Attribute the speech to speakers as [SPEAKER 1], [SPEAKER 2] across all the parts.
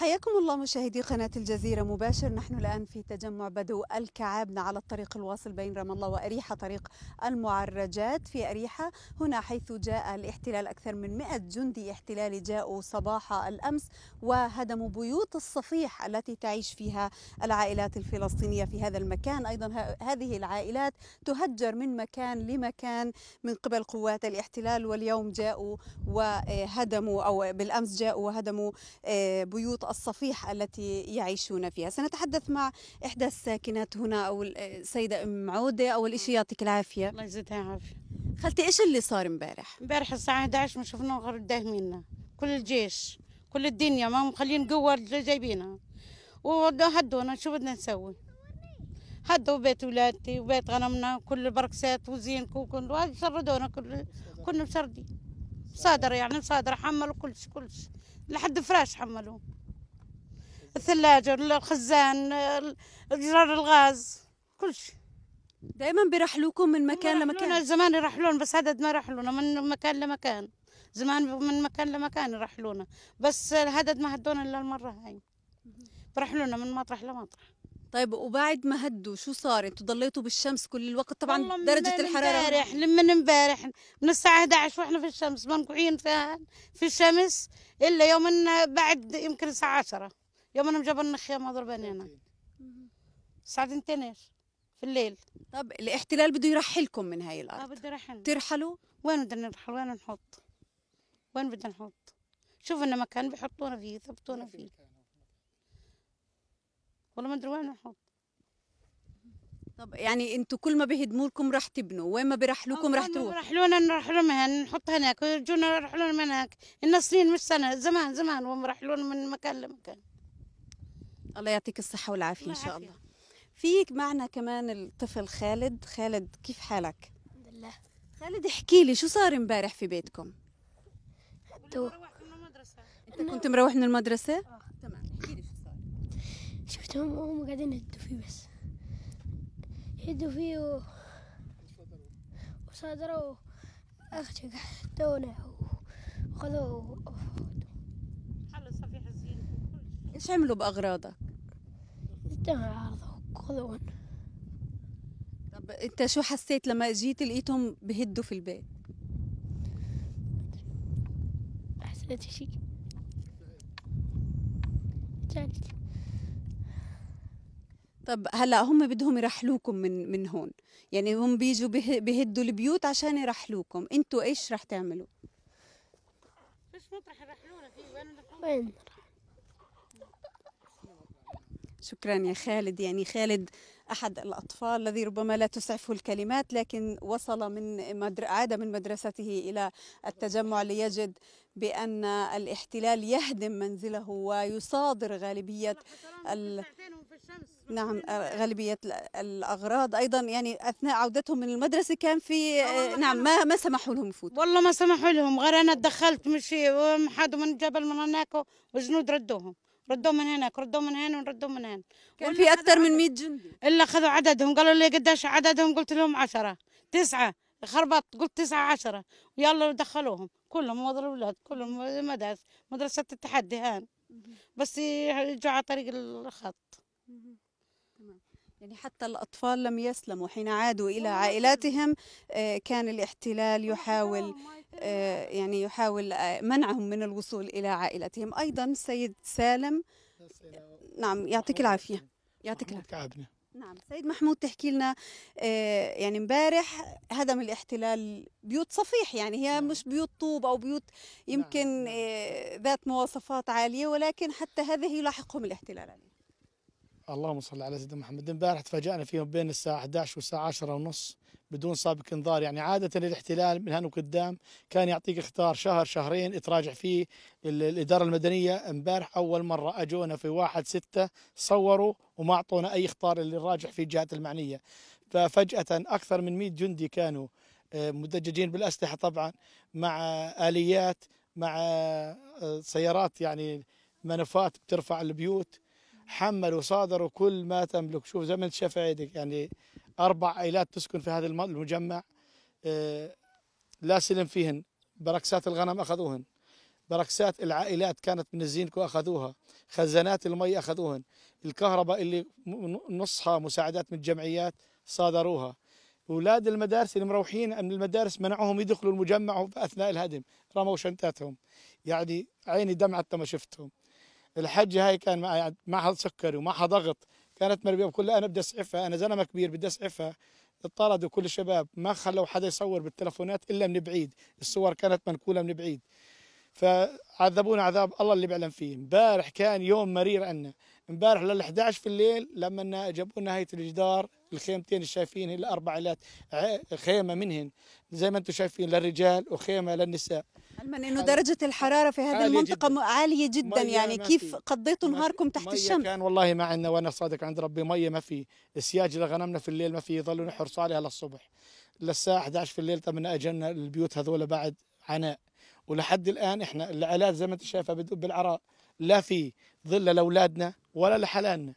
[SPEAKER 1] حياكم الله مشاهدي قناة الجزيرة مباشر نحن الآن في تجمع بدو الكعابنة على الطريق الواصل بين رام الله وأريحة طريق المعرجات في أريحة هنا حيث جاء الاحتلال أكثر من 100 جندي احتلالي جاءوا صباح الأمس وهدموا بيوت الصفيح التي تعيش فيها العائلات الفلسطينية في هذا المكان أيضا هذه العائلات تهجر من مكان لمكان من قبل قوات الاحتلال واليوم جاءوا وهدموا أو بالأمس جاءوا وهدموا آه، بيوت الصفيح التي يعيشون فيها سنتحدث مع إحدى الساكنات هنا أو السيدة أم عودة أول نعم. شيء يعطيك العافية الله
[SPEAKER 2] يزيدها عافية
[SPEAKER 1] خالتي إيش اللي صار امبارح؟
[SPEAKER 2] امبارح الساعة 11 ما شفنا غير داهمينا كل الجيش كل الدنيا ما مخلين قوة جايبينها وهدونا شو بدنا نسوي هدوا بيت ولادتي وبيت غنمنا كل البركسات وزينك وكل شردونا كل كنا مشردين صادر يعني صادر حملوا كلش كلش لحد فراش حملوه الثلاجه الخزان الجرار الغاز كل شيء دائما بيرحلوكم من مكان لمكان زمان يرحلون بس هدد ما رحلونا من مكان لمكان زمان من مكان لمكان يرحلونا بس هدد ما هدونا الا المره هاي برحلونا من مطرح لمطرح طيب وبعد ما هدوا شو صار انتوا ضليتوا بالشمس كل الوقت طبعا درجه الحراره امبارح من امبارح من الساعه 11 واحنا في الشمس منقوعين في في الشمس الا يوم بعد يمكن الساعه 10 يوم انا مجابه ما ضربني انا الساعه 2 في الليل طب الاحتلال بده يرحلكم من هاي الارض اه بده يرحلنا ترحلوا وين بدنا نرحل وين نحط وين بدنا نحط شوف لنا مكان بيحطونا فيه يثبتونا فيه والله ما ادري وين نحط طب يعني انتوا كل ما بيهدموا لكم راح تبنوا وين ما بيرحلوكم آه، راح تروحوا بيرحلونا نرحلوا من نحط هناك ويرجونا يرحلونا من هناك الناس سنين مش سنه زمان زمان وهم رحلونا من مكان لمكان
[SPEAKER 1] الله يعطيك الصحة والعافية إن شاء الله
[SPEAKER 2] فيك معنا كمان
[SPEAKER 1] الطفل خالد خالد كيف حالك؟ الحمد لله خالد احكي لي شو صار امبارح في بيتكم؟ تو انت كنت مروح من المدرسة؟ اه تمام احكي لي شو
[SPEAKER 2] صار شفتهم وهم قاعدين يهدوا فيه بس يهدوا فيه و... وصادروا اختي قعدتونا وخذوا
[SPEAKER 1] ايش عملوا باغراضك
[SPEAKER 2] ادوهم عرضهم خذوهم طب
[SPEAKER 1] انت شو حسيت لما جيت لقيتهم بهدوا في البيت
[SPEAKER 2] حسيت شيء جالت
[SPEAKER 1] طب هلا هم بدهم يرحلوكم من من هون يعني هم بيجوا بهدوا البيوت عشان يرحلوكم انتوا ايش رح تعملوا
[SPEAKER 2] مش مطرح يرحلونا فيه وين وين
[SPEAKER 1] شكرا يا خالد يعني خالد أحد الأطفال الذي ربما لا تسعفه الكلمات لكن وصل من مدر... عاد من مدرسته إلى التجمع ليجد بأن الاحتلال يهدم منزله ويصادر غالبية ال... نعم غالبية الأغراض
[SPEAKER 2] أيضا يعني أثناء عودتهم من المدرسة كان في آه، نعم ما ما سمحوا لهم يفوتوا والله ما سمحوا لهم غير أنا تدخلت مشي حد من جبل من هناك وجنود ردوهم ردوا من هناك ردوا من هنا وردوا من هنا كان في اكثر من 100 جندي الا اخذوا عددهم قالوا لي قديش عددهم قلت لهم 10 تسعة خربط قلت تسعة عشرة ويلا دخلوهم كلهم وضعوا الاولاد كلهم مدارس مدرسه التحدي هان بس يجوا على طريق الخط يعني حتى الأطفال
[SPEAKER 1] لم يسلموا حين عادوا إلى عائلاتهم آه، كان الاحتلال يحاول آه، يعني يحاول آه، منعهم من الوصول إلى عائلتهم أيضا السيد سالم نعم يعطيك العافية يعطيك العافية نعم سيد محمود تحكي لنا يعني امبارح هدم الاحتلال بيوت صفيح يعني هي نعم. مش بيوت طوب او بيوت نعم، يمكن نعم. ذات مواصفات عاليه ولكن حتى هذه يلاحقهم الاحتلال عليها
[SPEAKER 3] اللهم صل على سيدنا محمد امبارح تفاجأنا فيهم بين الساعة 11 والساعة 10 ونص بدون سابق انذار يعني عادة الاحتلال من هنا وقدام كان يعطيك اختار شهر شهرين تراجع فيه الإدارة المدنية امبارح أول مرة أجونا في واحد ستة صوروا وما أعطونا أي اختار اللي راجع في الجهات المعنية ففجأة أكثر من 100 جندي كانوا آه، مدججين بالأسلحة طبعا مع آليات مع آه، سيارات يعني منفات بترفع البيوت حملوا صادروا كل ما تملك شوف زي ما انت شايف عيدك يعني اربع ايلات تسكن في هذا المجمع آه، لا سلم فيهن بركسات الغنم اخذوهن بركسات العائلات كانت من الزينكو اخذوها خزانات المي اخذوهن الكهرباء اللي نصها مساعدات من الجمعيات صادروها اولاد المدارس اللي مروحين من المدارس منعوهم يدخلوا المجمع اثناء الهدم رموا شنطاتهم يعني عيني دمعت لما شفتهم الحجه هاي كان معها يعني سكر ومعها ضغط كانت مربيه بكل انا بدي اسعفها انا زلمه كبير بدي اسعفها اطردوا كل الشباب ما خلوا حدا يصور بالتلفونات الا من بعيد الصور كانت منكوله من بعيد فعذبونا عذاب الله اللي بيعلم فيه امبارح كان يوم مرير عنا امبارح لل 11 في الليل لما جابوا لنا هيئه الجدار الخيمتين اللي شايفين الاربع عائلات خيمه منهن زي ما انتم شايفين للرجال وخيمه للنساء
[SPEAKER 1] علما انه درجه الحراره في هذه المنطقه
[SPEAKER 3] جداً. عاليه جدا يعني كيف قضيتوا نهاركم تحت الشمس كان والله ما عندنا وانا صادق عند ربي ميه ما في السياج اللي غنمنا في الليل ما في يظلوا نحرص عليها للصبح للساعه 11 في الليل طبعا اجلنا البيوت هذول بعد عناء ولحد الان احنا العلاج زي ما انت شايفه بالعراء لا في ظل لاولادنا ولا لحلالنا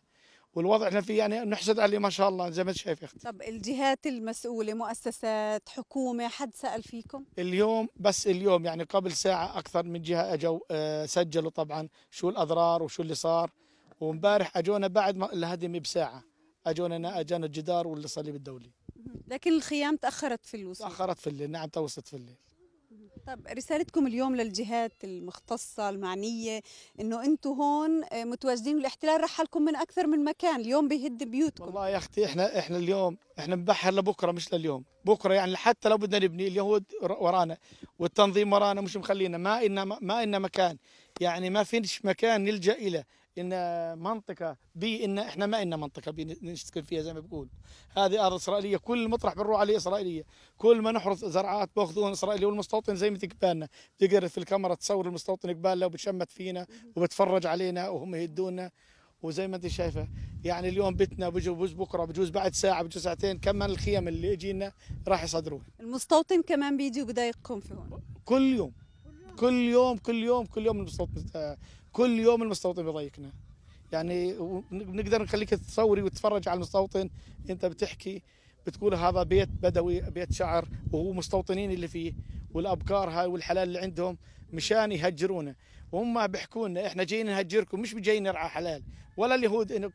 [SPEAKER 3] والوضع احنا فيه يعني نحسد عليه ما شاء الله زي ما انت شايف يا اختي
[SPEAKER 1] طب الجهات المسؤوله مؤسسات حكومه حد سال فيكم
[SPEAKER 3] اليوم بس اليوم يعني قبل ساعه اكثر من جهه اجوا أه سجلوا طبعا شو الاضرار وشو اللي صار وامبارح اجونا بعد ما الهدم بساعه اجونا اجانا الجدار والصليب الدولي
[SPEAKER 1] لكن الخيام تاخرت في الوصول
[SPEAKER 3] تاخرت في الليل نعم توصلت في الليل
[SPEAKER 1] طب رسالتكم اليوم للجهات المختصة المعنية انه انتم هون آه، متواجدين والاحتلال رحلكم من اكثر من مكان اليوم بيهد بيوتكم
[SPEAKER 3] والله يا اختي احنا احنا اليوم احنا مبحر لبكره مش لليوم بكره يعني حتى لو بدنا نبني اليهود ورانا والتنظيم ورانا مش مخلينا ما إلنا ما إلنا مكان يعني ما فيش مكان نلجا الى ان منطقه بي ان احنا ما إن منطقه بي نسكن فيها زي ما بقول هذه ارض اسرائيليه كل مطرح بنروح عليه اسرائيليه كل ما نحرث زرعات باخذون اسرائيلي والمستوطن زي ما تقبالنا بتقدر في الكاميرا تصور المستوطن قبالنا وبتشمت فينا وبتفرج علينا وهم يهدونا وزي ما انت شايفه يعني اليوم بيتنا بجوز بكره بجوز بعد ساعه بجوز ساعتين كمان الخيم اللي اجينا راح يصدروها
[SPEAKER 1] المستوطن كمان بيجي وبدا يقوم في هون
[SPEAKER 3] كل يوم كل يوم كل يوم كل يوم المستوطن آه، كل يوم المستوطن بيضايقنا يعني نقدر نخليك تصوري وتتفرج على المستوطن انت بتحكي بتقول هذا بيت بدوي بيت شعر وهو مستوطنين اللي فيه والابكار هاي والحلال اللي عندهم مشان يهجرونه وهم بيحكوا لنا احنا جايين نهجركم مش جايين نرعى حلال ولا اليهود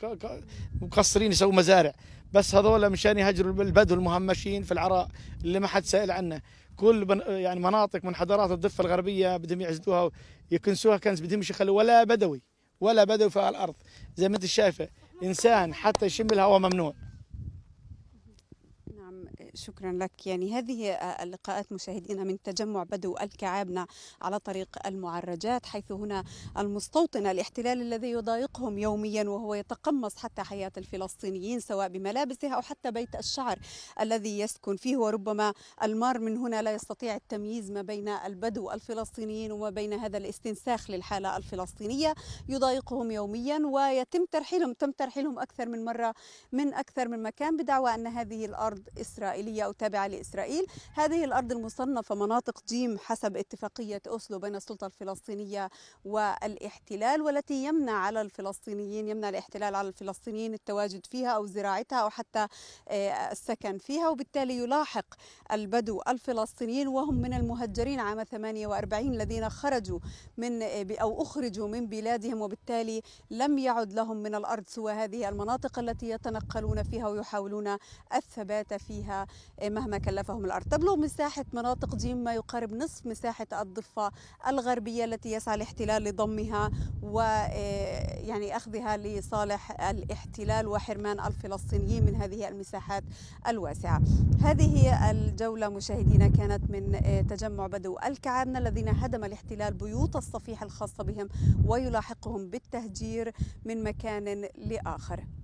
[SPEAKER 3] مقصرين يسووا مزارع بس هذول مشان يهجروا البدو المهمشين في العراء اللي ما حد سائل عنه كل بن يعني مناطق منحدرات الضفه الغربيه بدهم يعزلوها يكنسوها كنس بدهم يخلوا ولا بدوي ولا بدوي في الارض زي ما انت شايفه انسان حتى يشم الهواء ممنوع
[SPEAKER 1] شكرا لك يعني هذه اللقاءات مشاهدينا من تجمع بدو الكعابنة على طريق المعرجات حيث هنا المستوطن الاحتلال الذي يضايقهم يوميا وهو يتقمص حتى حياة الفلسطينيين سواء بملابسها أو حتى بيت الشعر الذي يسكن فيه وربما المار من هنا لا يستطيع التمييز ما بين البدو الفلسطينيين وما بين هذا الاستنساخ للحالة الفلسطينية يضايقهم يوميا ويتم ترحيلهم تم ترحيلهم أكثر من مرة من أكثر من مكان بدعوى أن هذه الأرض إسرائيلية الاحتلالية أو تابعة لإسرائيل هذه الأرض المصنفة مناطق جيم حسب اتفاقية أوسلو بين السلطة الفلسطينية والاحتلال والتي يمنع على الفلسطينيين يمنع الاحتلال على الفلسطينيين التواجد فيها أو زراعتها أو حتى آه، السكن فيها وبالتالي يلاحق البدو الفلسطينيين وهم من المهجرين عام 48 الذين خرجوا من آه، أو أخرجوا من بلادهم وبالتالي لم يعد لهم من الأرض سوى هذه المناطق التي يتنقلون فيها ويحاولون الثبات فيها مهما كلفهم الأرض تبلغ مساحة مناطق جيم ما يقارب نصف مساحة الضفة الغربية التي يسعى الاحتلال لضمها ويعني آه، أخذها لصالح الاحتلال وحرمان الفلسطينيين من هذه المساحات الواسعة هذه الجولة مشاهدينا كانت من آه، تجمع بدو الكعابنة الذين هدم الاحتلال بيوت الصفيح الخاصة بهم ويلاحقهم بالتهجير من مكان لآخر